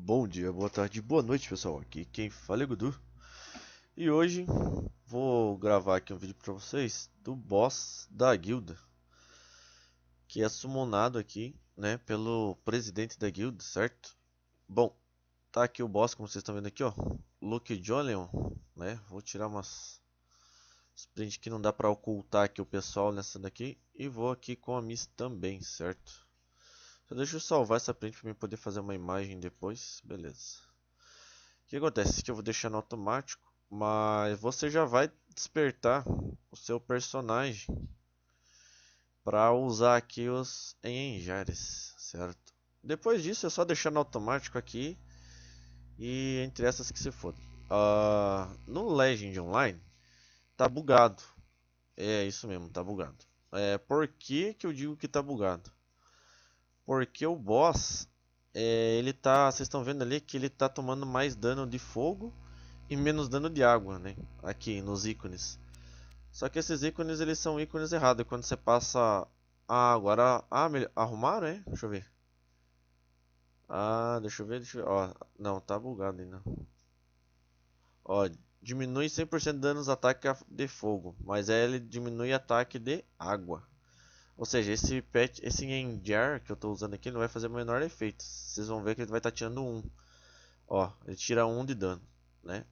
Bom dia, boa tarde, boa noite pessoal, aqui quem fala é Gudu E hoje vou gravar aqui um vídeo para vocês do boss da guilda Que é summonado aqui, né, pelo presidente da guilda, certo? Bom, tá aqui o boss como vocês estão vendo aqui, ó Luke Jolion, né, vou tirar umas print que não dá para ocultar aqui o pessoal nessa daqui E vou aqui com a Miss também, certo? Deixa eu salvar essa print para poder fazer uma imagem depois. Beleza. O que acontece? Que eu vou deixar no automático. Mas você já vai despertar o seu personagem para usar aqui os enjares, certo? Depois disso é só deixar no automático aqui e entre essas que se for. Uh, no Legend Online tá bugado. É isso mesmo, tá bugado. É, por que, que eu digo que tá bugado? Porque o boss, é, ele tá, vocês estão vendo ali que ele tá tomando mais dano de fogo e menos dano de água, né? Aqui nos ícones. Só que esses ícones, eles são ícones errados. Quando você passa... Ah, agora... Ah, melhor... arrumaram, hein Deixa eu ver. Ah, deixa eu ver, deixa eu ver. Ó, não, tá bugado ainda. Ó, diminui 100% de danos ataque de fogo, mas é, ele diminui ataque de água. Ou seja, esse pet esse Enjar que eu estou usando aqui não vai fazer o menor efeito. Vocês vão ver que ele vai estar tá tirando 1. Um. Ó, ele tira 1 um de dano, né?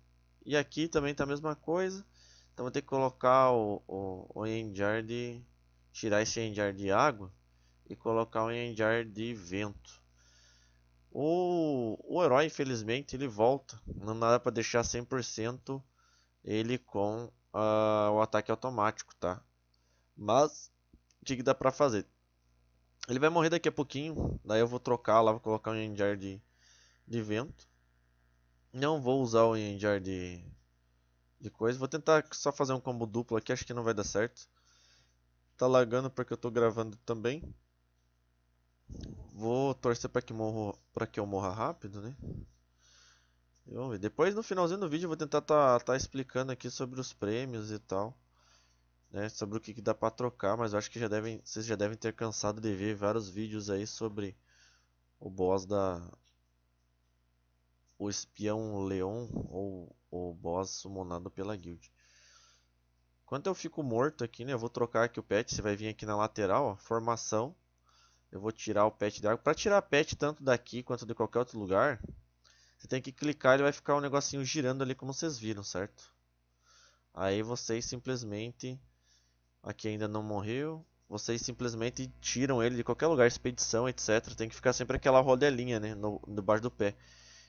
E aqui também tá a mesma coisa. Então vou ter que colocar o, o, o de... Tirar esse Enjar de água e colocar o Enjar de vento. O, o herói, infelizmente, ele volta. Não dá para deixar 100% ele com uh, o ataque automático, tá? Mas que, que dá pra fazer. Ele vai morrer daqui a pouquinho. Daí eu vou trocar lá, vou colocar um Enjar de, de vento. Não vou usar o Enjar de, de coisa. Vou tentar só fazer um combo duplo aqui, acho que não vai dar certo. Tá lagando porque eu tô gravando também. Vou torcer para que, morro, pra que eu morra rápido, né? Depois no finalzinho do vídeo eu vou tentar tá, tá explicando aqui sobre os prêmios e tal né, sobre o que, que dá para trocar, mas eu acho que já devem, vocês já devem ter cansado de ver vários vídeos aí sobre o boss da o espião Leon ou o boss summonado pela guild. Quando eu fico morto aqui, né, eu vou trocar aqui o pet, você vai vir aqui na lateral, ó, formação. Eu vou tirar o pet de água. Para tirar pet tanto daqui quanto de qualquer outro lugar, você tem que clicar, ele vai ficar um negocinho girando ali como vocês viram, certo? Aí vocês simplesmente Aqui ainda não morreu. Vocês simplesmente tiram ele de qualquer lugar, expedição, etc. Tem que ficar sempre aquela rodelinha, né? No, debaixo do pé.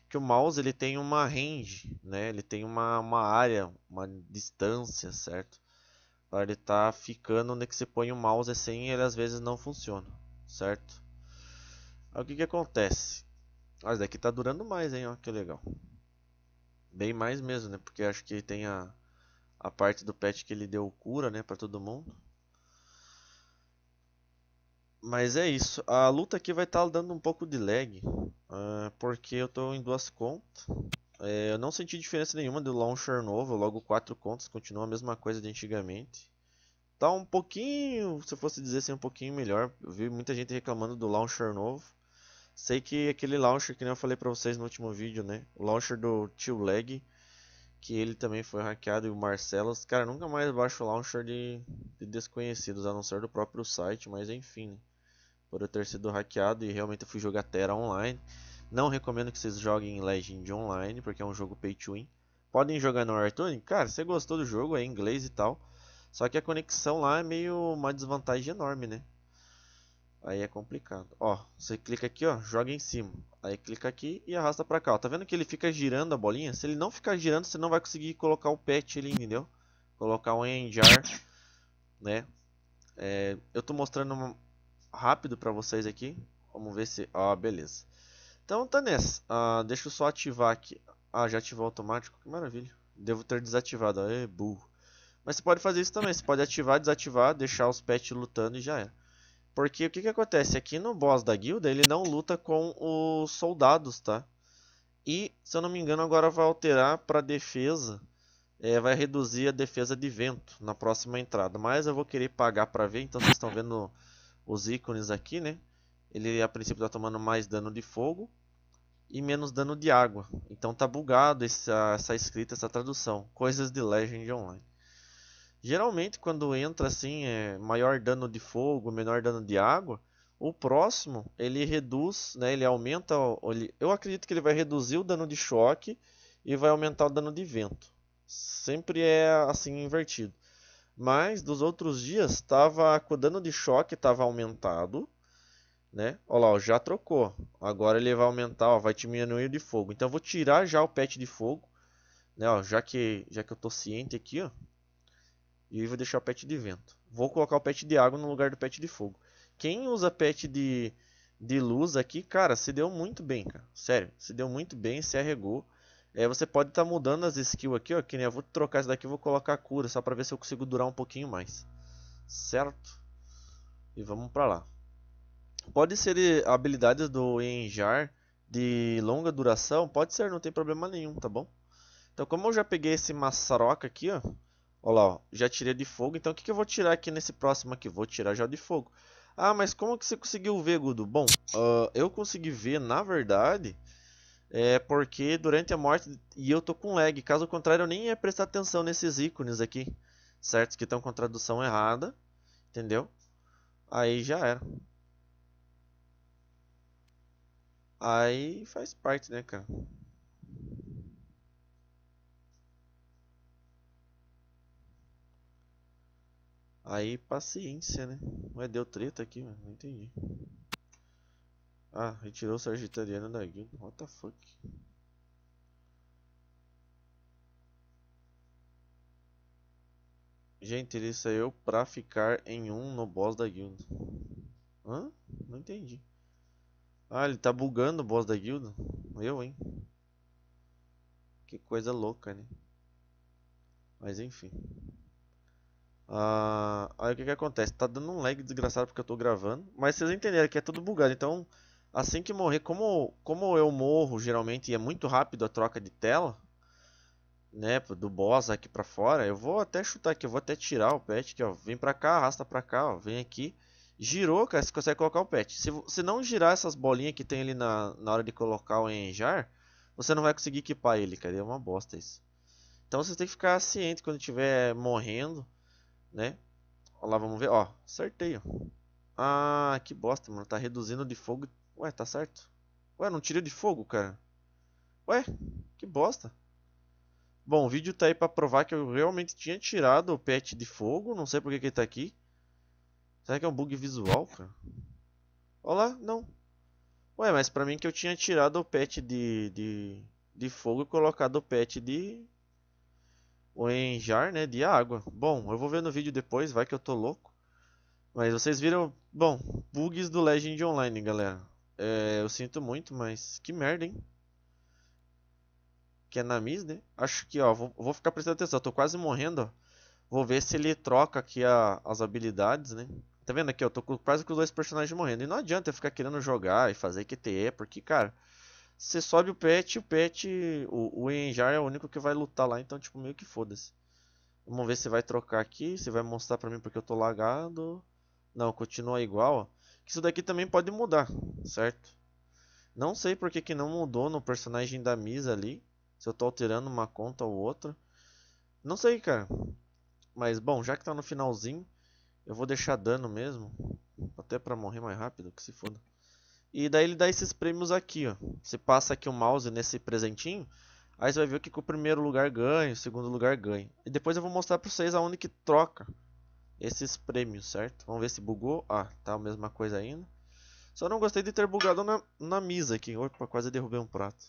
Que o mouse ele tem uma range, né? Ele tem uma, uma área, uma distância, certo? Para ele estar tá ficando onde é que você põe o mouse assim, ele às vezes não funciona, certo? Aí, o que que acontece? Ah, esse daqui tá durando mais, hein? Ó, que legal. Bem mais mesmo, né? Porque acho que tem a a parte do pet que ele deu cura, né, para todo mundo. Mas é isso. A luta aqui vai estar tá dando um pouco de lag, uh, porque eu estou em duas contas. É, eu não senti diferença nenhuma do launcher novo, logo quatro contas, continua a mesma coisa de antigamente. Tá um pouquinho, se eu fosse dizer assim, um pouquinho melhor. Eu vi muita gente reclamando do launcher novo. Sei que aquele launcher que eu falei para vocês no último vídeo, né? O launcher do Tio Lag que ele também foi hackeado e o Marcelo, os cara, nunca mais baixo launcher de, de desconhecidos, a não ser do próprio site, mas enfim, né? por eu ter sido hackeado e realmente eu fui jogar Terra online. Não recomendo que vocês joguem Legend online, porque é um jogo pay to win. Podem jogar no Artune? Cara, você gostou do jogo, é inglês e tal. Só que a conexão lá é meio uma desvantagem enorme, né? Aí é complicado. Ó, você clica aqui, ó, joga em cima. Aí clica aqui e arrasta pra cá. Ó. Tá vendo que ele fica girando a bolinha? Se ele não ficar girando, você não vai conseguir colocar o pet ali, entendeu? Colocar um enjar, né? É, eu tô mostrando rápido pra vocês aqui. Vamos ver se... Ó, ah, beleza. Então tá nessa. Ah, deixa eu só ativar aqui. Ah, já ativou automático. Que maravilha. Devo ter desativado. É burro. Mas você pode fazer isso também. Você pode ativar, desativar, deixar os pets lutando e já era. É. Porque o que, que acontece? Aqui no boss da guilda, ele não luta com os soldados, tá? E, se eu não me engano, agora vai alterar para defesa. É, vai reduzir a defesa de vento na próxima entrada. Mas eu vou querer pagar para ver, então vocês estão vendo os ícones aqui, né? Ele a princípio está tomando mais dano de fogo e menos dano de água. Então tá bugado essa, essa escrita, essa tradução. Coisas de Legend Online. Geralmente, quando entra assim, é maior dano de fogo, menor dano de água, o próximo ele reduz, né, ele aumenta. eu acredito que ele vai reduzir o dano de choque e vai aumentar o dano de vento. Sempre é assim invertido. Mas dos outros dias, estava o dano de choque estava aumentado. Né? Olha lá, já trocou. Agora ele vai aumentar, ó, vai diminuir de fogo. Então eu vou tirar já o pet de fogo. Né, ó, já, que, já que eu tô ciente aqui, ó, e aí vou deixar o pet de vento. Vou colocar o pet de água no lugar do pet de fogo. Quem usa pet de, de luz aqui, cara, se deu muito bem, cara. Sério, se deu muito bem, se arregou. É, você pode estar tá mudando as skills aqui, ó. Que nem eu vou trocar essa daqui e vou colocar a cura, só pra ver se eu consigo durar um pouquinho mais. Certo? E vamos pra lá. Pode ser eh, habilidades do Enjar de longa duração? Pode ser, não tem problema nenhum, tá bom? Então como eu já peguei esse maçaroca aqui, ó. Olha lá, ó, já tirei de fogo. Então o que, que eu vou tirar aqui nesse próximo aqui? Vou tirar já de fogo. Ah, mas como que você conseguiu ver, Gudo? Bom, uh, eu consegui ver, na verdade, é porque durante a morte... E eu tô com lag. Caso contrário, eu nem ia prestar atenção nesses ícones aqui. Certo? Que estão com tradução errada. Entendeu? Aí já era. Aí faz parte, né, cara? Aí paciência, né? Ué, deu treta aqui, mano. Não entendi. Ah, retirou o Sargitariano da guilda. What the fuck? Gente, ele saiu pra ficar em um no boss da guilda. Hã? Não entendi. Ah, ele tá bugando o boss da guilda? Eu, hein? Que coisa louca, né? Mas enfim. Ah, aí o que, que acontece? Tá dando um lag desgraçado porque eu tô gravando. Mas vocês entenderam que é tudo bugado. Então, assim que morrer, como, como eu morro geralmente e é muito rápido a troca de tela, né, do boss aqui pra fora, eu vou até chutar aqui, eu vou até tirar o pet aqui, ó. Vem pra cá, arrasta pra cá, ó. Vem aqui. Girou, cara, você consegue colocar o pet. Se, se não girar essas bolinhas que tem ali na, na hora de colocar o enjar, você não vai conseguir equipar ele, cara. É uma bosta isso. Então você tem que ficar ciente quando estiver morrendo né? Olha lá, vamos ver. Ó, acertei. Ó. Ah, que bosta, mano. Tá reduzindo de fogo. Ué, tá certo. Ué, não tira de fogo, cara. Ué, que bosta. Bom, o vídeo tá aí pra provar que eu realmente tinha tirado o pet de fogo. Não sei por que que ele tá aqui. Será que é um bug visual, cara? Olha lá, não. Ué, mas pra mim que eu tinha tirado o pet de, de, de fogo e colocado o pet de, ou em jar né, de água. Bom, eu vou ver no vídeo depois, vai que eu tô louco. Mas vocês viram, bom, bugs do Legend Online, galera. É, eu sinto muito, mas que merda, hein? Que é na Miss, né? Acho que, ó, vou, vou ficar prestando atenção. Eu tô quase morrendo, ó. Vou ver se ele troca aqui a, as habilidades, né? Tá vendo aqui, ó, eu tô com, quase com os dois personagens morrendo. E não adianta eu ficar querendo jogar e fazer QTE, porque, cara... Você sobe o pet, o pet. O, o Enjar é o único que vai lutar lá, então, tipo, meio que foda-se. Vamos ver se vai trocar aqui. Você vai mostrar pra mim porque eu tô lagado. Não, continua igual, ó. Isso daqui também pode mudar, certo? Não sei porque que não mudou no personagem da Misa ali. Se eu tô alterando uma conta ou outra. Não sei, cara. Mas, bom, já que tá no finalzinho, eu vou deixar dano mesmo. Até pra morrer mais rápido, que se foda. E daí ele dá esses prêmios aqui, ó. Você passa aqui o mouse nesse presentinho, aí você vai ver o que, o primeiro lugar ganha, o segundo lugar ganha. E depois eu vou mostrar para vocês aonde que troca esses prêmios, certo? Vamos ver se bugou. Ah, tá a mesma coisa ainda. Só não gostei de ter bugado na, na mesa aqui. Opa, quase derrubei um prato.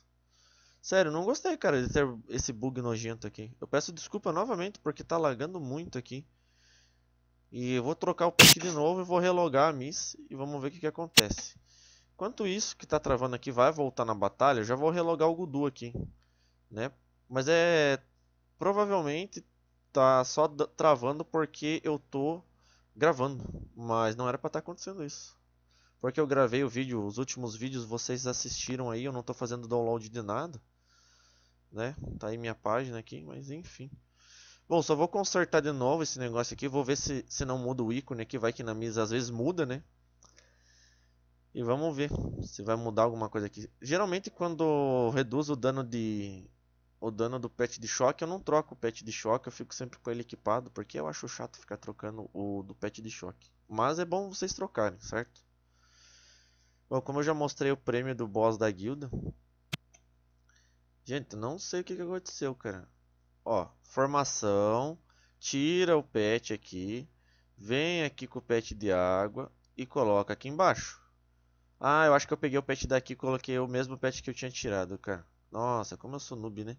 Sério, não gostei, cara, de ter esse bug nojento aqui. Eu peço desculpa novamente porque tá lagando muito aqui. E eu vou trocar o pick de novo e vou relogar a miss e vamos ver o que, que acontece. Quanto isso que tá travando aqui vai voltar na batalha, eu já vou relogar o Gudu aqui, né? Mas é... Provavelmente tá só travando porque eu tô gravando, mas não era para estar tá acontecendo isso. Porque eu gravei o vídeo, os últimos vídeos vocês assistiram aí, eu não tô fazendo download de nada, né? Tá aí minha página aqui, mas enfim. Bom, só vou consertar de novo esse negócio aqui, vou ver se, se não muda o ícone aqui, vai que na mesa às vezes muda, né? E vamos ver se vai mudar alguma coisa aqui. Geralmente quando reduzo o dano de o dano do pet de choque, eu não troco o pet de choque, eu fico sempre com ele equipado, porque eu acho chato ficar trocando o do pet de choque. Mas é bom vocês trocarem, certo? Bom, como eu já mostrei o prêmio do boss da guilda. Gente, não sei o que, que aconteceu, cara. Ó, formação, tira o pet aqui, vem aqui com o pet de água e coloca aqui embaixo. Ah, eu acho que eu peguei o pet daqui e coloquei o mesmo pet que eu tinha tirado, cara. Nossa, como eu sou noob, né?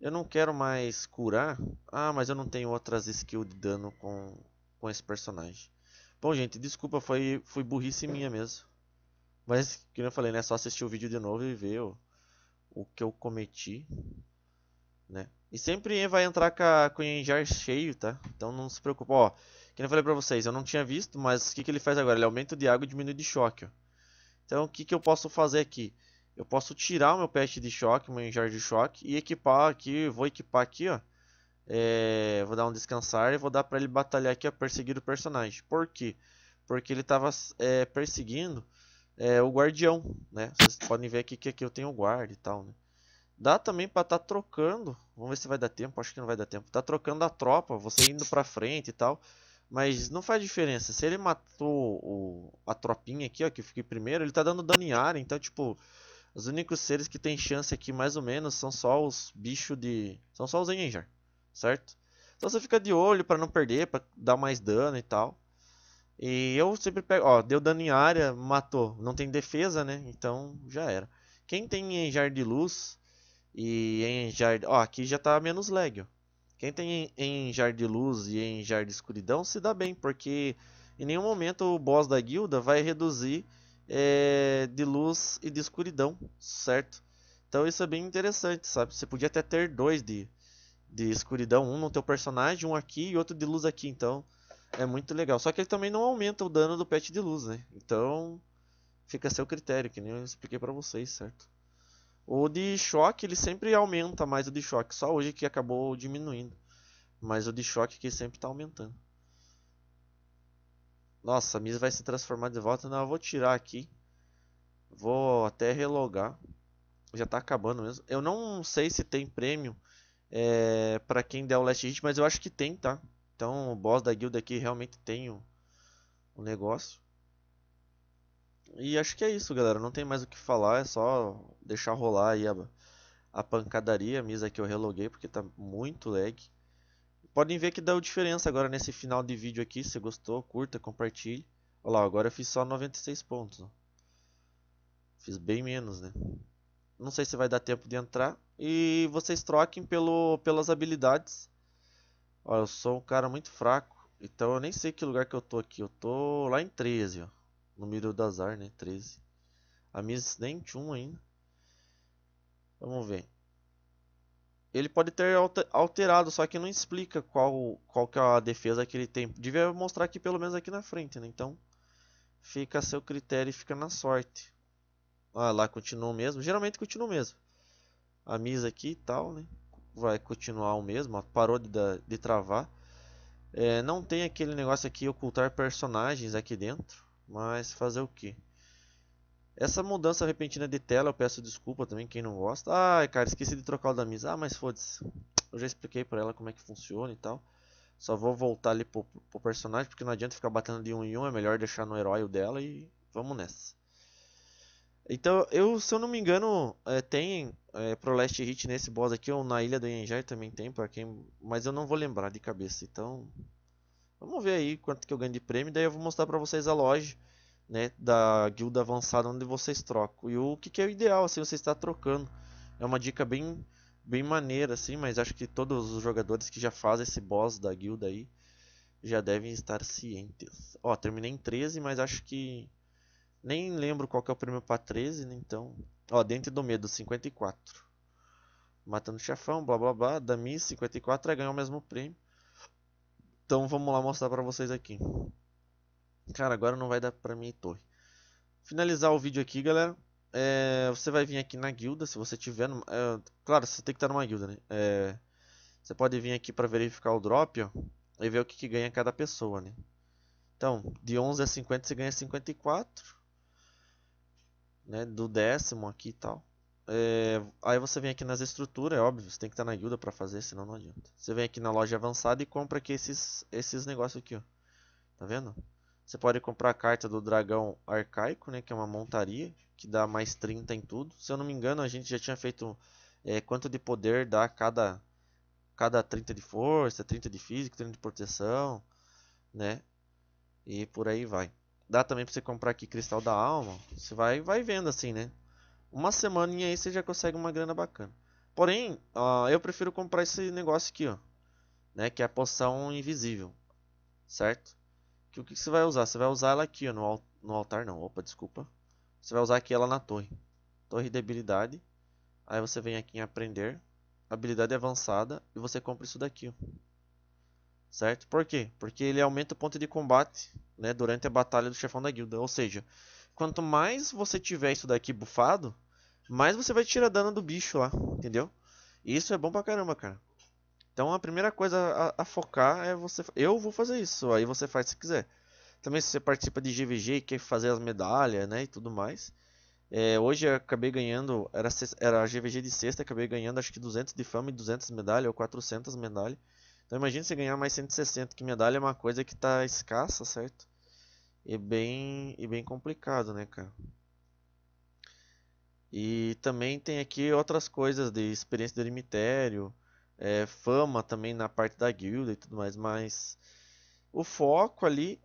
Eu não quero mais curar. Ah, mas eu não tenho outras skills de dano com, com esse personagem. Bom, gente, desculpa, foi, foi burrice minha mesmo. Mas, como eu falei, né? Só assistir o vídeo de novo e ver o, o que eu cometi. Né? E sempre vai entrar com, com o Enjar cheio, tá? Então não se preocupa. Ó, que eu falei pra vocês, eu não tinha visto, mas o que, que ele faz agora? Ele aumenta de água e diminui de choque, ó. Então o que, que eu posso fazer aqui? Eu posso tirar o meu patch de choque, meu enjar de choque e equipar aqui, vou equipar aqui, ó. É, vou dar um descansar e vou dar para ele batalhar aqui a perseguir o personagem. Por quê? Porque ele estava é, perseguindo é, o guardião, né? Vocês podem ver aqui que aqui eu tenho o guarda e tal, né? Dá também para estar tá trocando. Vamos ver se vai dar tempo. Acho que não vai dar tempo. Tá trocando a tropa, você indo para frente e tal. Mas não faz diferença. Se ele matou o, a tropinha aqui, ó, que eu fiquei primeiro, ele tá dando dano em área. Então, tipo, os únicos seres que tem chance aqui, mais ou menos, são só os bichos de... São só os Enjar, certo? Então você fica de olho para não perder, para dar mais dano e tal. E eu sempre pego, ó, deu dano em área, matou. Não tem defesa, né? Então já era. Quem tem Enjar de luz e Enjar, ó, aqui já tá menos lag, ó. Quem tem em Jar de Luz e em Jar de Escuridão se dá bem, porque em nenhum momento o boss da guilda vai reduzir é, de luz e de escuridão, certo? Então isso é bem interessante, sabe? Você podia até ter dois de, de escuridão, um no teu personagem, um aqui e outro de luz aqui, então é muito legal. Só que ele também não aumenta o dano do pet de luz, né? Então fica a seu critério, que nem eu expliquei para vocês, certo? O de choque, ele sempre aumenta mais o de choque. Só hoje que acabou diminuindo. Mas o de choque que sempre está aumentando. Nossa, a Miss vai se transformar de volta. Não, eu vou tirar aqui. Vou até relogar. Já está acabando mesmo. Eu não sei se tem prêmio é, para quem der o last hit, mas eu acho que tem, tá? Então o boss da guilda aqui realmente tem o negócio. E acho que é isso, galera. Não tem mais o que falar, é só deixar rolar aí a, a pancadaria, a mesa que eu reloguei, porque tá muito lag. Podem ver que deu diferença agora nesse final de vídeo aqui. Se gostou, curta, compartilhe. Olha lá, agora eu fiz só 96 pontos. Ó. Fiz bem menos, né? Não sei se vai dar tempo de entrar. E vocês troquem pelo, pelas habilidades. Olha, eu sou um cara muito fraco. Então eu nem sei que lugar que eu tô aqui. Eu tô lá em 13, ó. Número do azar, né? 13. A Miss nem 1 ainda. Vamos ver. Ele pode ter alterado, só que não explica qual, qual que é a defesa que ele tem. Devia mostrar aqui pelo menos aqui na frente, né? Então, fica a seu critério e fica na sorte. Ah, lá continuou mesmo. Geralmente continua mesmo. A Miss aqui e tal, né? Vai continuar o mesmo. Parou de, de travar. É, não tem aquele negócio aqui ocultar personagens aqui dentro. Mas fazer o que? Essa mudança repentina de tela, eu peço desculpa também, quem não gosta. Ah, cara, esqueci de trocar o da mesa. Ah, mas foda-se. Eu já expliquei pra ela como é que funciona e tal. Só vou voltar ali pro, pro, personagem, porque não adianta ficar batendo de um em um. É melhor deixar no herói o dela e vamos nessa. Então, eu, se eu não me engano, é, tem é, pro Last Hit nesse boss aqui, ou na Ilha do Enjai também tem, pra quem... Mas eu não vou lembrar de cabeça, então Vamos ver aí quanto que eu ganho de prêmio, daí eu vou mostrar para vocês a loja, né, da guilda avançada onde vocês trocam. E o que, que é o ideal, assim, você está trocando. É uma dica bem, bem maneira, assim, mas acho que todos os jogadores que já fazem esse boss da guilda aí já devem estar cientes. Ó, terminei em 13, mas acho que... Nem lembro qual que é o prêmio para 13, né, então... Ó, dentro do Medo, 54. Matando o Chefão, blá blá blá. Dami, 54, é ganhar o mesmo prêmio. Então vamos lá mostrar pra vocês aqui. Cara, agora não vai dar pra minha torre. Finalizar o vídeo aqui, galera. É, você vai vir aqui na guilda, se você tiver... No, é, claro, você tem que estar numa guilda, né? É, você pode vir aqui pra verificar o drop, ó. E ver o que, que ganha cada pessoa, né? Então, de 11 a 50 você ganha 54. Né, do décimo aqui e tal. É, aí você vem aqui nas estruturas, é óbvio, você tem que estar tá na guilda para fazer, senão não adianta. Você vem aqui na loja avançada e compra aqui esses, esses negócios aqui, ó. Tá vendo? Você pode comprar a carta do dragão arcaico, né, que é uma montaria, que dá mais 30 em tudo. Se eu não me engano, a gente já tinha feito é, quanto de poder dá cada, cada 30 de força, 30 de físico, 30 de proteção, né? E por aí vai. Dá também para você comprar aqui cristal da alma. Você vai, vai vendo assim, né? uma semaninha aí você já consegue uma grana bacana. Porém, eu prefiro comprar esse negócio aqui, ó. Né, que é a poção invisível. Certo? Que o que, você vai usar? Você vai usar ela aqui, ó, no, al no altar não. Opa, desculpa. Você vai usar aqui ela na torre. Torre de debilidade. Aí você vem aqui em aprender. Habilidade avançada. E você compra isso daqui, ó. Certo? Por quê? Porque ele aumenta o ponto de combate né, durante a batalha do chefão da guilda. Ou seja, quanto mais você tiver isso daqui bufado, mais você vai tirar dano do bicho lá, entendeu? E isso é bom pra caramba, cara. Então a primeira coisa a, a, focar é você. Eu vou fazer isso, aí você faz se quiser. Também se você participa de GVG e quer fazer as medalhas, né, e tudo mais. É, hoje eu acabei ganhando, era, era GVG de sexta, acabei ganhando acho que 200 de fama e 200 medalhas, ou 400 medalhas. Então imagina você ganhar mais 160, que medalha é uma coisa que tá escassa, certo? E bem, e bem complicado, né, cara? E também tem aqui outras coisas de experiência do eremitério, é, eh, fama também na parte da guilda e tudo mais, mas o foco ali,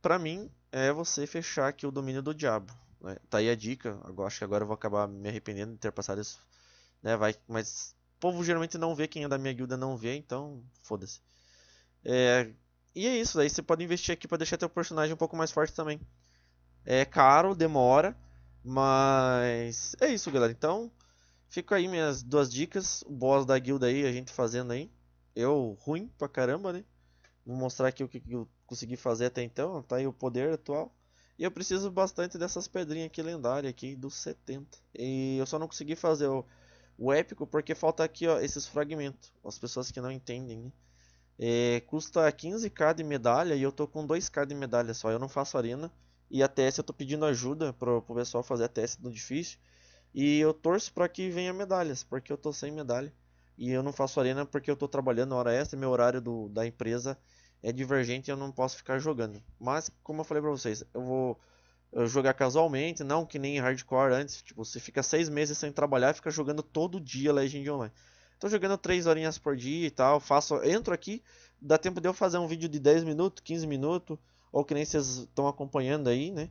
para mim, é você fechar aqui o domínio do diabo. Né? Tá aí a dica, agora, acho que agora eu vou acabar me arrependendo de ter passado isso, né? Vai, mas o povo geralmente não vê, quem é da minha guilda não vê, então foda-se. É, e é isso, daí você pode investir aqui para deixar teu personagem um pouco mais forte também. É caro, demora, mas é isso, galera. Então, fica aí minhas duas dicas. O boss da guilda aí, a gente fazendo aí. Eu, ruim pra caramba, né? Vou mostrar aqui o que eu consegui fazer até então. Tá aí o poder atual. E eu preciso bastante dessas pedrinhas aqui lendárias aqui dos 70. E eu só não consegui fazer o, o épico porque falta aqui, ó, esses fragmentos. As pessoas que não entendem, né? É, custa 15k de medalha e eu tô com 2k de medalha só. Eu não faço arena. E a TS eu tô pedindo ajuda pro pessoal fazer a TS no difícil. E eu torço para que venha medalhas, porque eu tô sem medalha. E eu não faço arena porque eu tô trabalhando hora extra, meu horário do, da empresa é divergente e eu não posso ficar jogando. Mas, como eu falei para vocês, eu vou jogar casualmente, não que nem hardcore antes. Tipo, você fica seis meses sem trabalhar fica jogando todo dia Legend Online. Tô jogando três horinhas por dia e tal. Faço, entro aqui, dá tempo de eu fazer um vídeo de 10 minutos, 15 minutos ou que nem vocês estão acompanhando aí, né?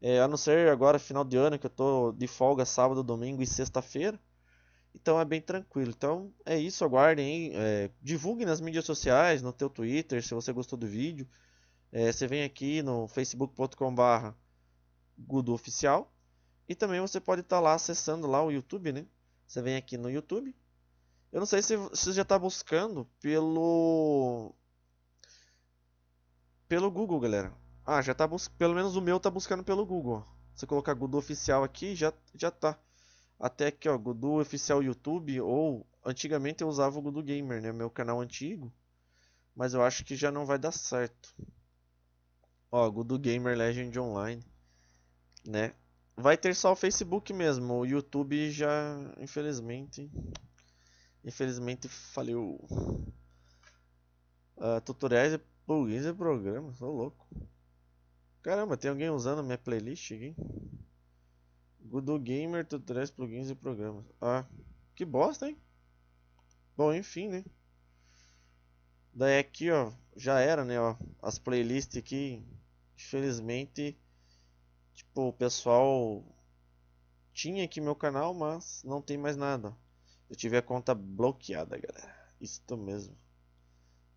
É, a não ser agora final de ano que eu tô de folga sábado, domingo e sexta-feira. Então é bem tranquilo. Então é isso, aguardem, é, divulguem nas mídias sociais, no teu Twitter, se você gostou do vídeo. É, você vem aqui no facebook.com/barra Oficial e também você pode estar tá lá acessando lá o YouTube, né? Você vem aqui no YouTube. Eu não sei se você já está buscando pelo pelo Google, galera. Ah, já tá pelo menos o meu tá buscando pelo Google. Você colocar Godo oficial aqui, já já tá. Até aqui, ó, Godo oficial YouTube ou antigamente eu usava o Godo Gamer, né, meu canal antigo. Mas eu acho que já não vai dar certo. Ó, Godo Gamer Legend Online, né? Vai ter só o Facebook mesmo, o YouTube já, infelizmente, infelizmente faliu. Uh, tutoriais é Plugins e é programas, sou louco. Caramba, tem alguém usando minha playlist aqui? Goodo Gamer Tutorials, plugins e programas. Ah, que bosta, hein? Bom, enfim, né? Daí aqui, ó, já era, né, ó, as playlists aqui, infelizmente, tipo, o pessoal tinha aqui meu canal, mas não tem mais nada. Eu tive a conta bloqueada, galera. Isso mesmo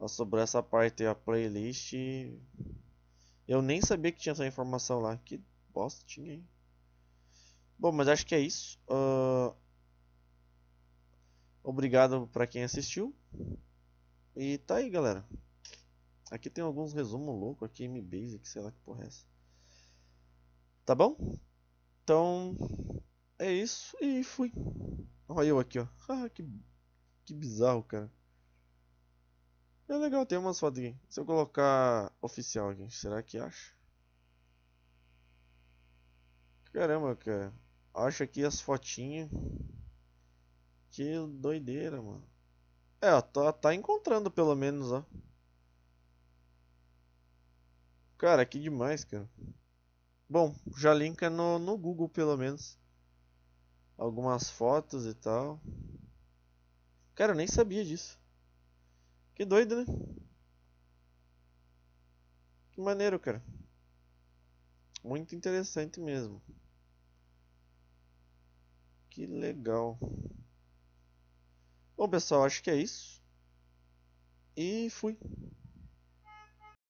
sobre essa parte, a playlist. Eu nem sabia que tinha essa informação lá. Que bosta tinha, hein? Bom, mas acho que é isso. Uh... Obrigado para quem assistiu. E tá aí, galera. Aqui tem alguns resumos loucos aqui, MBasic, sei lá que porra é essa. Tá bom? Então, é isso e fui. Olha eu aqui, ó. Ah, que, que bizarro, cara. É legal, tem umas fotos aqui. Se eu colocar oficial aqui, será que acha? Caramba, cara. Acha aqui as fotinhas. Que doideira, mano. É, ó, tá, tá encontrando pelo menos, ó. Cara, que demais, cara. Bom, já linka no, no Google pelo menos. Algumas fotos e tal. Cara, eu nem sabia disso. Que doido, né? Que maneiro, cara. Muito interessante mesmo. Que legal. Bom, pessoal, acho que é isso. E fui.